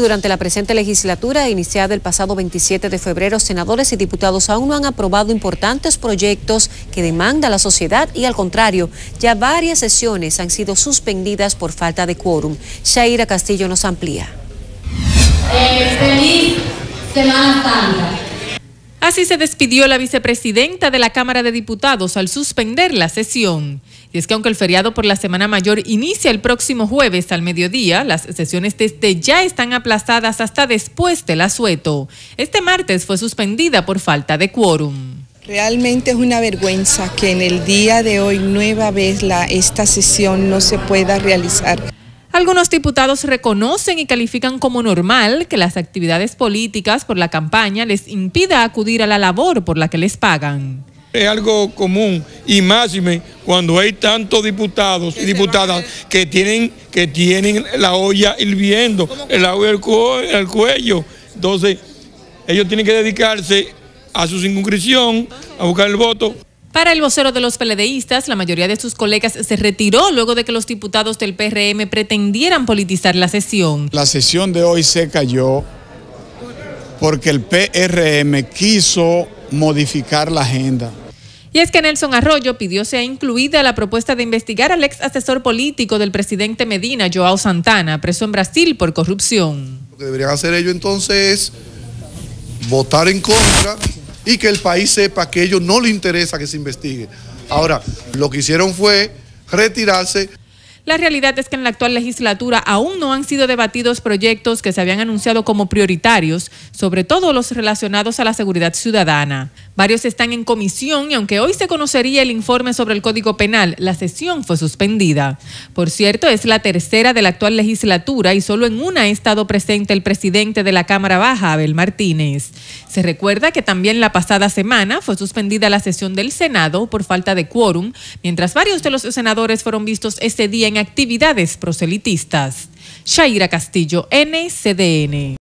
durante la presente legislatura, iniciada el pasado 27 de febrero, senadores y diputados aún no han aprobado importantes proyectos que demanda la sociedad y al contrario, ya varias sesiones han sido suspendidas por falta de quórum. Shaira Castillo nos amplía. Eh, feliz Semana Santa. Así se despidió la vicepresidenta de la Cámara de Diputados al suspender la sesión. Y es que aunque el feriado por la Semana Mayor inicia el próximo jueves al mediodía, las sesiones desde ya están aplazadas hasta después del asueto. Este martes fue suspendida por falta de quórum. Realmente es una vergüenza que en el día de hoy nueva vez la, esta sesión no se pueda realizar. Algunos diputados reconocen y califican como normal que las actividades políticas por la campaña les impida acudir a la labor por la que les pagan. Es algo común y máxime cuando hay tantos diputados y diputadas que tienen, que tienen la olla hirviendo, el agua al cuello. Entonces, ellos tienen que dedicarse a su circunscripción, a buscar el voto. Para el vocero de los peledeístas, la mayoría de sus colegas se retiró luego de que los diputados del PRM pretendieran politizar la sesión. La sesión de hoy se cayó porque el PRM quiso modificar la agenda. Y es que Nelson Arroyo pidió sea incluida la propuesta de investigar al ex asesor político del presidente Medina, Joao Santana, preso en Brasil por corrupción. Lo que deberían hacer ellos entonces es votar en contra y que el país sepa que a ellos no les interesa que se investigue. Ahora, lo que hicieron fue retirarse. La realidad es que en la actual legislatura aún no han sido debatidos proyectos que se habían anunciado como prioritarios, sobre todo los relacionados a la seguridad ciudadana. Varios están en comisión y aunque hoy se conocería el informe sobre el Código Penal, la sesión fue suspendida. Por cierto, es la tercera de la actual legislatura y solo en una ha estado presente el presidente de la Cámara Baja, Abel Martínez. Se recuerda que también la pasada semana fue suspendida la sesión del Senado por falta de quórum, mientras varios de los senadores fueron vistos ese día en actividades proselitistas. Shaira Castillo, NCDN.